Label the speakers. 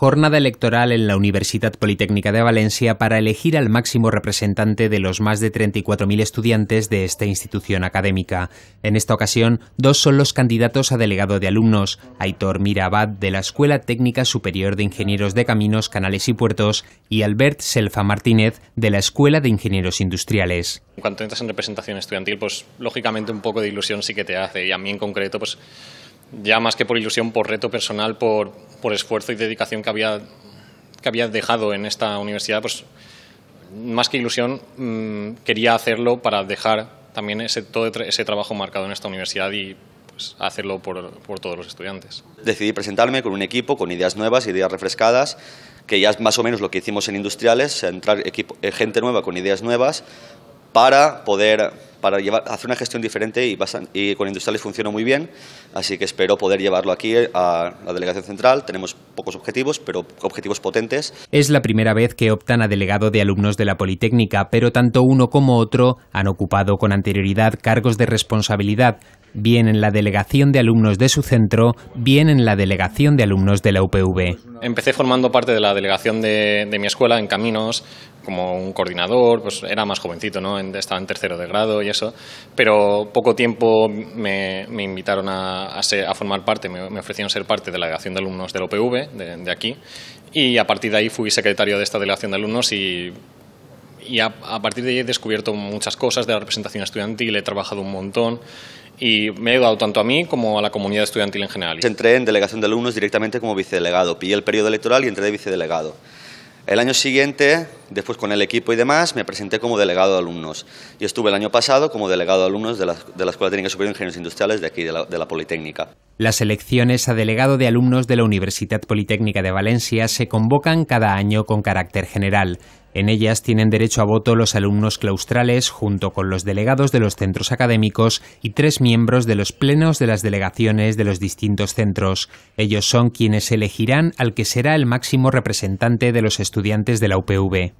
Speaker 1: jornada electoral en la Universidad Politécnica de Valencia para elegir al máximo representante de los más de 34.000 estudiantes de esta institución académica. En esta ocasión, dos son los candidatos a delegado de alumnos, Aitor Mirabad de la Escuela Técnica Superior de Ingenieros de Caminos, Canales y Puertos y Albert Selfa Martínez de la Escuela de Ingenieros Industriales.
Speaker 2: En cuanto entras en representación estudiantil, pues lógicamente un poco de ilusión sí que te hace y a mí en concreto, pues ya más que por ilusión, por reto personal, por, esfuerzo y dedicación que había, dejado en esta universidad, pues más que ilusión, mm, quería hacerlo para dejar también ese, todo ese trabajo marcado en esta universidad y pues, hacerlo por, todos los estudiantes.
Speaker 3: Decidí presentarme con un equipo, con ideas nuevas, ideas refrescadas, que ya es más o menos lo que hicimos en Industriales, entrar eh, gente nueva con ideas nuevas para poder para llevar, hacer una gestión diferente y, con industriales funciona muy bien, así que espero poder llevarlo aquí a la delegación central. Tenemos pocos objetivos, pero objetivos potentes.
Speaker 1: Es la primera vez que optan a delegado de alumnos de la Politécnica, pero tanto uno como otro han ocupado con anterioridad cargos de responsabilidad, bien en la delegación de alumnos de su centro, bien en la delegación de alumnos de la UPV.
Speaker 2: Empecé formando parte de la delegación de mi escuela en Caminos, como un coordinador, pues era más jovencito, ¿no? estaba en tercero de grado y eso, pero poco tiempo me, invitaron a, formar parte, me, me, ofrecieron ser parte de la delegación de alumnos del OPV, de, aquí, y a partir de ahí fui secretario de esta delegación de alumnos y a, partir de ahí he descubierto muchas cosas de la representación estudiantil, he trabajado un montón y me ha ayudado
Speaker 3: tanto a mí como a la comunidad estudiantil en general. Entré en delegación de alumnos directamente como vicedelegado, pillé el periodo electoral y entré de vicedelegado. El año siguiente, después con el equipo y demás, me presenté como delegado de alumnos. Y estuve el año pasado como delegado de alumnos de la, de Escuela Técnica Superior de Ingenieros Industriales de aquí, de la Politécnica.
Speaker 1: Las elecciones a delegado de alumnos de la Universidad Politécnica de Valencia se convocan cada año con carácter general. En ellas tienen derecho a voto los alumnos claustrales junto con los delegados de los centros académicos y tres miembros de los plenos de las delegaciones de los distintos centros. Ellos son quienes elegirán al que será el máximo representante de los estudiantes de la UPV.